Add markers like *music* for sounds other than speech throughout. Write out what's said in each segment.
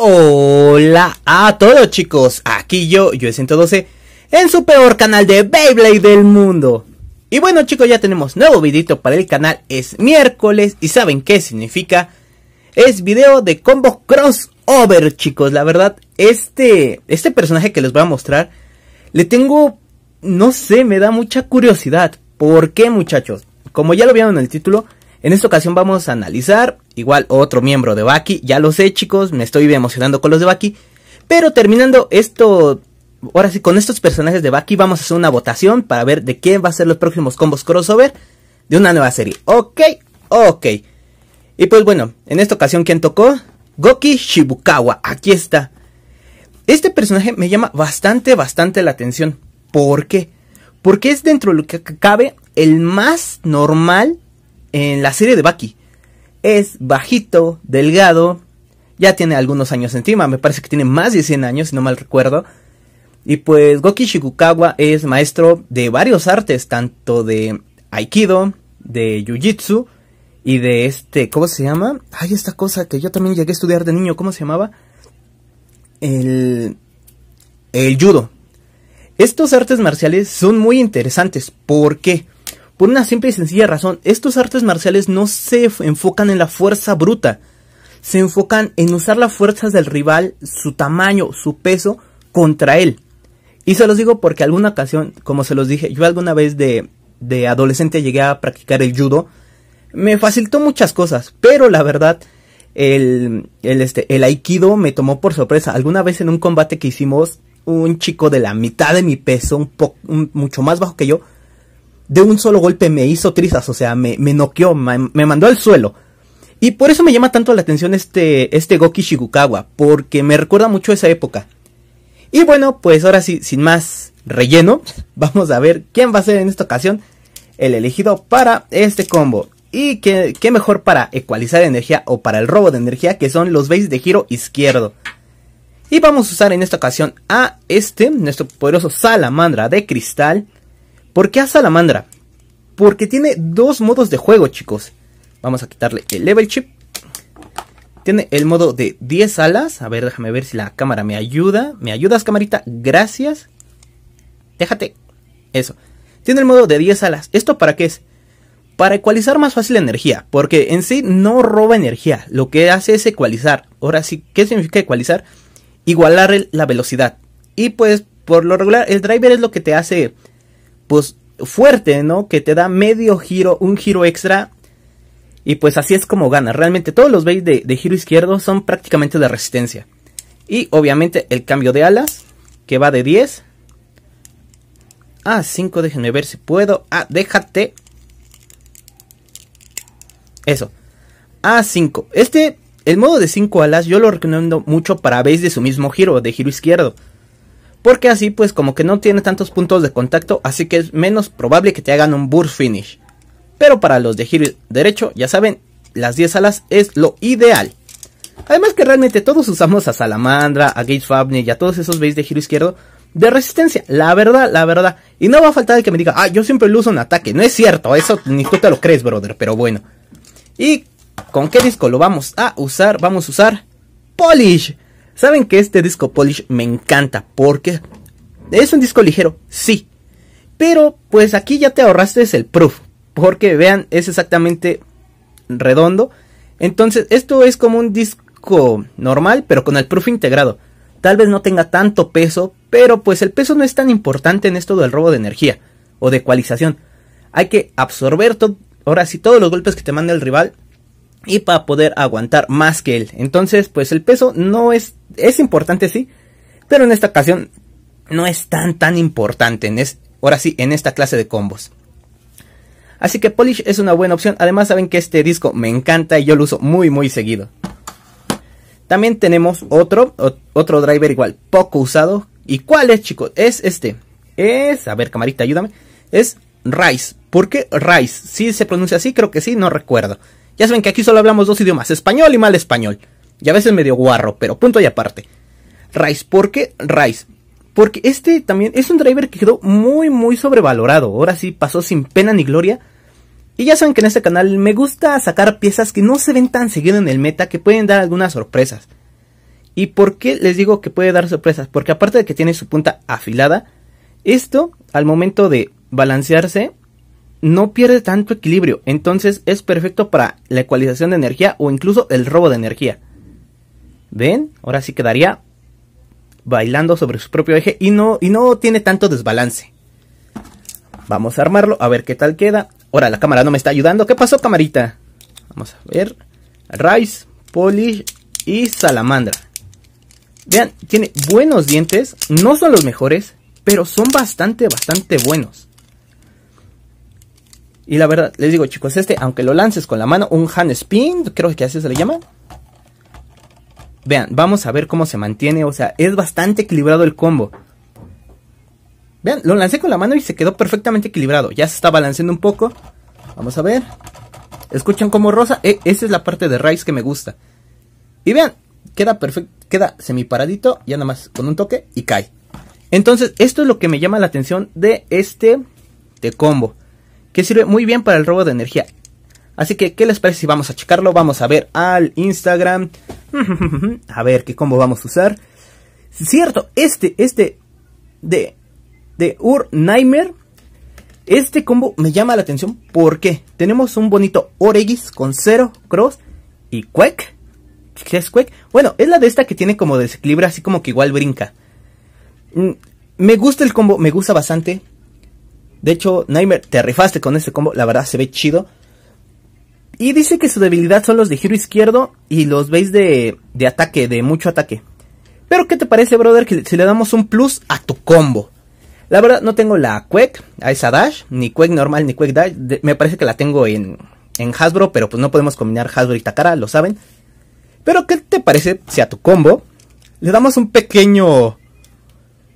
Hola a todos chicos, aquí yo, yo 112, en su peor canal de Beyblade del mundo. Y bueno chicos, ya tenemos nuevo videito para el canal, es miércoles y ¿saben qué significa? Es video de combo crossover chicos, la verdad, este, este personaje que les voy a mostrar, le tengo, no sé, me da mucha curiosidad. ¿Por qué muchachos? Como ya lo vieron en el título, en esta ocasión vamos a analizar igual otro miembro de Baki. Ya lo sé chicos, me estoy emocionando con los de Baki. Pero terminando esto, ahora sí, con estos personajes de Baki vamos a hacer una votación para ver de quién va a ser los próximos combos crossover de una nueva serie. Ok, ok. Y pues bueno, en esta ocasión, ¿quién tocó? Goki Shibukawa, aquí está. Este personaje me llama bastante, bastante la atención. ¿Por qué? Porque es dentro de lo que cabe el más normal en la serie de Baki Es bajito, delgado, ya tiene algunos años encima, me parece que tiene más de 100 años, si no mal recuerdo. Y pues Goki Shikukawa es maestro de varios artes, tanto de Aikido, de jiu y de este, ¿cómo se llama? Hay esta cosa que yo también llegué a estudiar de niño, ¿cómo se llamaba? El, el judo. Estos artes marciales son muy interesantes, ¿por qué? Porque por una simple y sencilla razón, estos artes marciales no se enfocan en la fuerza bruta, se enfocan en usar las fuerzas del rival, su tamaño, su peso, contra él. Y se los digo porque alguna ocasión, como se los dije, yo alguna vez de, de adolescente llegué a practicar el judo, me facilitó muchas cosas, pero la verdad, el, el, este, el aikido me tomó por sorpresa. Alguna vez en un combate que hicimos, un chico de la mitad de mi peso, un poco, mucho más bajo que yo, de un solo golpe me hizo trizas, o sea, me, me noqueó, me, mandó al suelo. Y por eso me llama tanto la atención este, este Goki Shigukawa, porque me recuerda mucho a esa época. Y bueno, pues ahora sí, sin más relleno, *laughs* vamos a ver quién va a ser en esta ocasión el elegido para este combo. Y qué, mejor para ecualizar energía o para el robo de energía, que son los veis de giro izquierdo. Y vamos a usar en esta ocasión a este, nuestro poderoso salamandra de cristal ¿Por qué a Salamandra? Porque tiene dos modos de juego, chicos. Vamos a quitarle el level chip. Tiene el modo de 10 alas. A ver, déjame ver si la cámara me ayuda. ¿Me ayudas, camarita? Gracias. Déjate. Eso. Tiene el modo de 10 alas. ¿Esto para qué es? Para ecualizar más fácil la energía. Porque en sí no roba energía. Lo que hace es ecualizar. Ahora sí, ¿qué significa ecualizar? Igualar la velocidad. Y pues, por lo regular, el driver es lo que te hace pues fuerte, ¿no? Que te da medio giro, un giro extra. Y pues así es como gana. Realmente todos los bays de, giro izquierdo son prácticamente de resistencia. Y obviamente el cambio de alas, que va de 10 a 5. Déjenme ver si puedo. Ah, déjate. Eso. A5. Ah, este, el modo de 5 alas, yo lo recomiendo mucho para bays de su mismo giro, de giro izquierdo. Porque así pues como que no tiene tantos puntos de contacto, así que es menos probable que te hagan un burst finish. Pero para los de giro derecho, ya saben, las 10 alas es lo ideal. Además que realmente todos usamos a Salamandra, a Gage Fabney y a todos esos veis de giro izquierdo de resistencia. La verdad, la verdad. Y no va a faltar el que me diga, ah, yo siempre lo uso en ataque. No es cierto, eso ni tú te lo crees, brother, pero bueno. ¿Y con qué disco lo vamos a usar? Vamos a usar Polish. Saben que este disco Polish me encanta porque es un disco ligero, sí. Pero pues aquí ya te ahorraste el proof. Porque vean, es exactamente redondo. Entonces esto es como un disco normal, pero con el proof integrado. Tal vez no tenga tanto peso, pero pues el peso no es tan importante en esto del robo de energía o de ecualización. Hay que absorber todo ahora si todos los golpes que te manda el rival y para poder aguantar más que él. Entonces, pues el peso no es, es importante sí, pero en esta ocasión no es tan tan importante, ahora sí, en esta clase de combos. Así que Polish es una buena opción, además saben que este disco me encanta y yo lo uso muy muy seguido. También tenemos otro, otro driver igual, poco usado. ¿Y cuál es chicos? Es este, es, a ver camarita ayúdame, es Rice. ¿Por qué Rice? Si se pronuncia así, creo que sí, no recuerdo. Ya saben que aquí solo hablamos dos idiomas, español y mal español. Y a veces medio guarro, pero punto y aparte. Rice, ¿por qué Rice? Porque este también es un driver que quedó muy, muy sobrevalorado. Ahora sí pasó sin pena ni gloria. Y ya saben que en este canal me gusta sacar piezas que no se ven tan seguido en el meta, que pueden dar algunas sorpresas. ¿Y por qué les digo que puede dar sorpresas? Porque aparte de que tiene su punta afilada, esto al momento de balancearse no pierde tanto equilibrio, entonces es perfecto para la ecualización de energía o incluso el robo de energía. ¿Ven? Ahora sí quedaría bailando sobre su propio eje y no, y no tiene tanto desbalance. Vamos a armarlo, a ver qué tal queda. Ahora la cámara no me está ayudando. ¿Qué pasó, camarita? Vamos a ver. Rice, Polish y Salamandra. Vean, tiene buenos dientes. No son los mejores, pero son bastante, bastante buenos. Y la verdad, les digo chicos, este, aunque lo lances con la mano, un hand spin, creo que así se le llama. Vean, vamos a ver cómo se mantiene, o sea, es bastante equilibrado el combo. Vean, lo lancé con la mano y se quedó perfectamente equilibrado. Ya se está balanceando un poco. Vamos a ver. Escuchan cómo rosa. Eh, esa es la parte de Rice que me gusta. Y vean, queda perfecto, queda semiparadito, ya nada más con un toque y cae. Entonces, esto es lo que me llama la atención de este de combo que sirve muy bien para el robo de energía. Así que, ¿qué les parece si vamos a checarlo? Vamos a ver al Instagram. *laughs* a ver qué combo vamos a usar. Cierto, este, este de, de Ur Nightmare. Este combo me llama la atención porque tenemos un bonito Oregis con cero Cross y Quack. ¿Qué es Quack? Bueno, es la de esta que tiene como desequilibrio, así como que igual brinca. Mm, me gusta el combo, me gusta bastante. De hecho, Nightmare, te rifaste con ese combo. La verdad, se ve chido. Y dice que su debilidad son los de giro izquierdo y los veis de, ataque, de mucho ataque. Pero, ¿qué te parece, brother, que si le damos un plus a tu combo? La verdad, no tengo la Quake a esa Dash, ni Quake normal, ni Quake Dash. me parece que la tengo en, Hasbro, pero pues no podemos combinar Hasbro y Takara, lo saben. Pero, ¿qué te parece si a tu combo le damos un pequeño.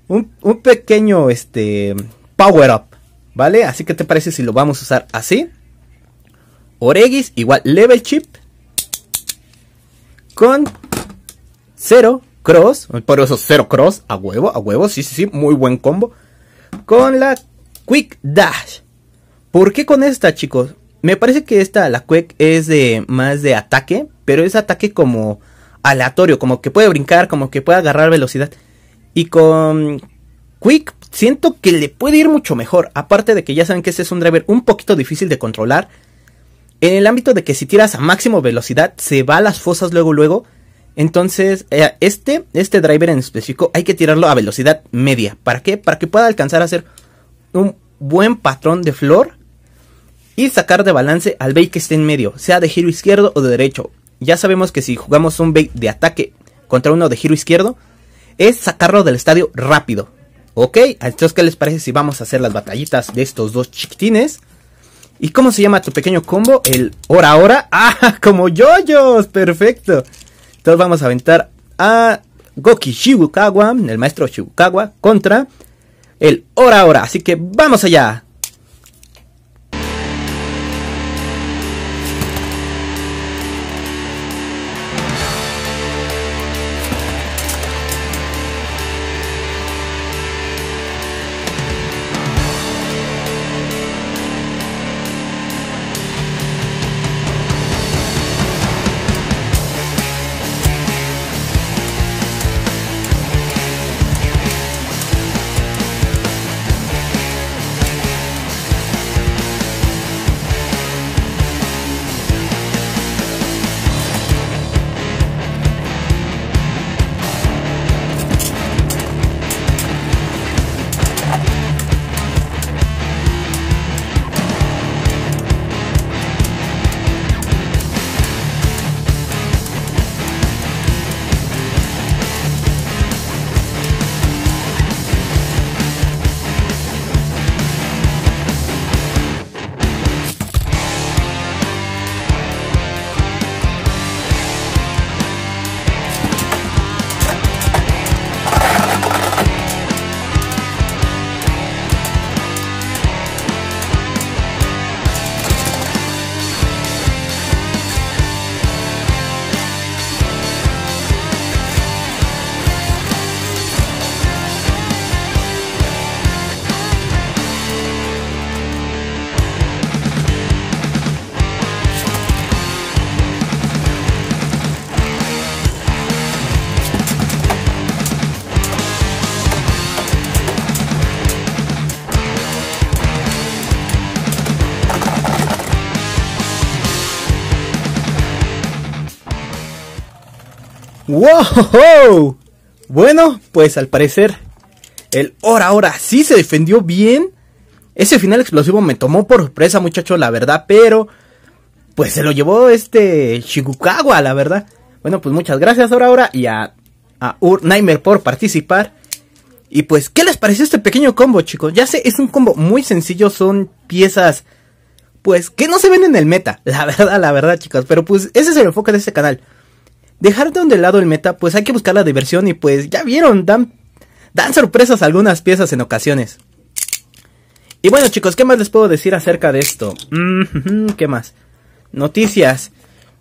Un, un pequeño, este. Power up. ¿Vale? Así que te parece si lo vamos a usar así. Oregis igual level chip. Con Cero cross. Por eso cero cross. A huevo, a huevo. Sí, sí, sí. Muy buen combo. Con la quick dash. ¿Por qué con esta, chicos? Me parece que esta, la quick, es de más de ataque. Pero es ataque como aleatorio. Como que puede brincar. Como que puede agarrar velocidad. Y con quick siento que le puede ir mucho mejor. Aparte de que ya saben que este es un driver un poquito difícil de controlar. En el ámbito de que si tiras a máximo velocidad, se va a las fosas luego, luego. Entonces, eh, este, este driver en específico hay que tirarlo a velocidad media. ¿Para qué? Para que pueda alcanzar a hacer un buen patrón de flor y sacar de balance al bait que esté en medio, sea de giro izquierdo o de derecho. Ya sabemos que si jugamos un bait de ataque contra uno de giro izquierdo, es sacarlo del estadio rápido. Ok, entonces, ¿qué les parece si vamos a hacer las batallitas de estos dos chiquitines? ¿Y cómo se llama tu pequeño combo? El hora hora. *laughs* ¡Ah! Como yoyos. Perfecto. Entonces vamos a aventar a Goki Shibukawa, el maestro Shibukawa, contra el hora hora. Así que vamos allá. ¡Wow! Bueno, pues al parecer el Ora ahora sí se defendió bien. Ese final explosivo me tomó por sorpresa, muchachos, la verdad, pero pues se lo llevó este Shigukawa, la verdad. Bueno, pues muchas gracias Ora ahora y a, a Urnaimer por participar. Y pues, ¿qué les pareció este pequeño combo, chicos? Ya sé, es un combo muy sencillo, son piezas pues que no se ven en el meta, la *laughs* verdad, la verdad, chicos, pero pues ese es el enfoque de este canal dejar de un lado el meta, pues hay que buscar la diversión y pues ya vieron, dan, dan sorpresas algunas piezas en ocasiones. Y bueno chicos, ¿qué más les puedo decir acerca de esto? Mm, *laughs* ¿Qué más? Noticias.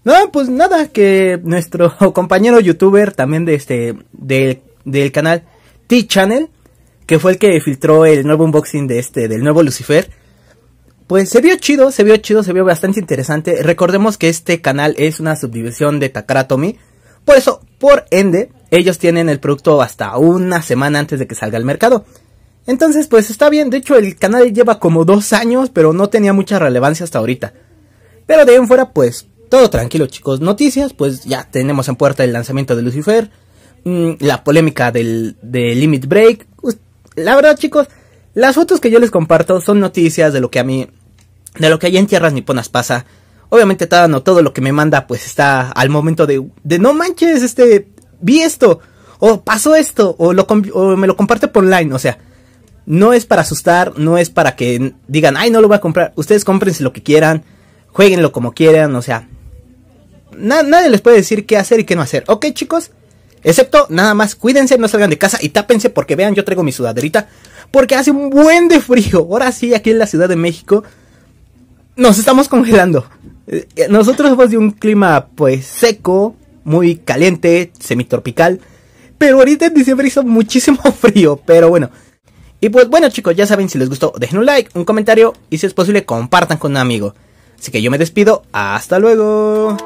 No, pues nada, que nuestro *laughs* compañero youtuber también de este, del, del canal T-Channel, que fue el que filtró el nuevo unboxing de este, del nuevo Lucifer, pues se vio chido, se vio chido, se vio bastante interesante. Recordemos que este canal es una subdivisión de Takaratomi, por eso, por ende, ellos tienen el producto hasta una semana antes de que salga al mercado. Entonces, pues está bien. De hecho, el canal lleva como dos años, pero no tenía mucha relevancia hasta ahorita. Pero de ahí en fuera, pues todo tranquilo, chicos. Noticias, pues ya tenemos en puerta el lanzamiento de Lucifer. Mm, la polémica del, de Limit Break. la verdad, chicos, las fotos que yo les comparto son noticias de lo que a mí, de lo que hay en tierras niponas pasa. Obviamente todo lo que me manda, pues está al momento de, de no manches, este, vi esto, o pasó esto, o, lo, me lo comparte por online, o sea, no es para asustar, no es para que digan, ay, no lo voy a comprar. Ustedes cómprense lo que quieran, jueguenlo como quieran, o sea, nadie les puede decir qué hacer y qué no hacer. Ok, chicos, excepto nada más cuídense, no salgan de casa y tápense porque vean, yo traigo mi sudaderita porque hace un buen de frío. Ahora sí, aquí en la Ciudad de México nos estamos congelando. Eh, nosotros somos de un clima pues seco, muy caliente, semitropical. Pero ahorita en diciembre hizo muchísimo *laughs* frío, pero bueno. Y pues bueno chicos, ya saben, si les gustó, dejen un like, un comentario y si es posible compartan con un amigo. Así que yo me despido, hasta luego.